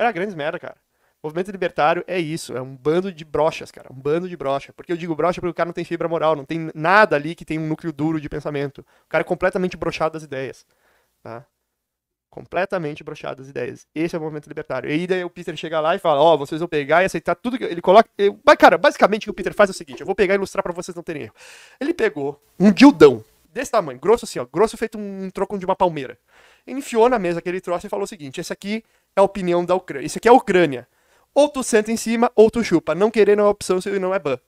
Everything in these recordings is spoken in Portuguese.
era grandes merda, cara. O movimento libertário é isso, é um bando de brochas, cara, um bando de brocha. Porque eu digo brocha porque o cara não tem fibra moral, não tem nada ali que tem um núcleo duro de pensamento. O cara é completamente brochado das ideias, tá? Completamente brochado das ideias. Esse é o movimento libertário. E daí o Peter chega lá e fala: Ó, oh, vocês vão pegar e aceitar tudo que. Ele coloca. Mas, cara, basicamente o que o Peter faz é o seguinte: eu vou pegar e ilustrar para vocês não terem erro. Ele pegou um guildão desse tamanho, grosso assim, ó, grosso feito um troco de uma palmeira. Enfiou na mesa aquele troço e falou o seguinte: esse aqui é a opinião da Ucrânia. Isso aqui é a Ucrânia. Ou tu senta em cima, ou tu chupa. Não querer não é opção, se não é ban.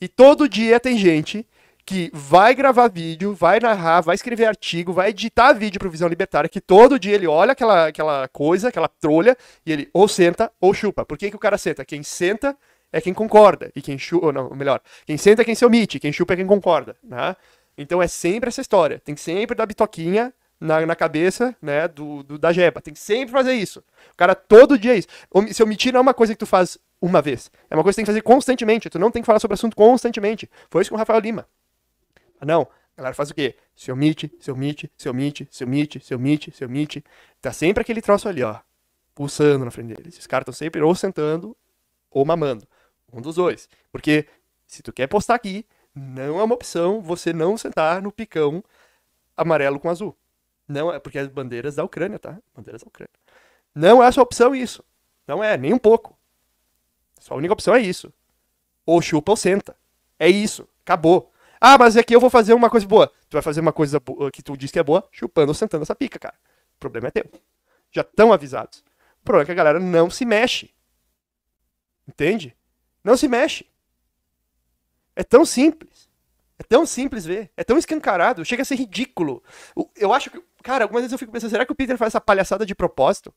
E todo dia tem gente que vai gravar vídeo, vai narrar, vai escrever artigo, vai editar vídeo pro Visão Libertária, que todo dia ele olha aquela, aquela coisa, aquela trolha, e ele ou senta ou chupa. Por que, que o cara senta? Quem senta é quem concorda, e quem chupa, ou não, melhor, quem senta é quem se omite, quem chupa é quem concorda, né? Então é sempre essa história, tem que sempre dar bitoquinha na, na cabeça, né, do, do, da jeba. Tem que sempre fazer isso. O cara todo dia é isso. Se omitir não é uma coisa que tu faz uma vez. É uma coisa que tem que fazer constantemente. Tu não tem que falar sobre o assunto constantemente. Foi isso com o Rafael Lima. Não. A galera faz o quê? Se omite, se omite, se omite, se omite, se omite, se omite. Tá sempre aquele troço ali, ó. Pulsando na frente deles. Os caras estão sempre ou sentando ou mamando. Um dos dois. Porque se tu quer postar aqui, não é uma opção você não sentar no picão amarelo com azul. Não é porque as é bandeiras da Ucrânia, tá? Bandeiras da Ucrânia. Não é sua opção isso. Não é, nem um pouco. Sua única opção é isso. Ou chupa ou senta. É isso. Acabou. Ah, mas é que eu vou fazer uma coisa boa. Tu vai fazer uma coisa ah, que tu diz que é boa, chupando ou sentando essa pica, cara. O problema é teu. Já estão avisados. O problema é que a galera não se mexe. Entende? Não se mexe. É tão simples. É tão simples ver. É tão escancarado. Chega a ser ridículo. Eu acho que Cara, algumas vezes eu fico pensando, será que o Peter faz essa palhaçada de propósito?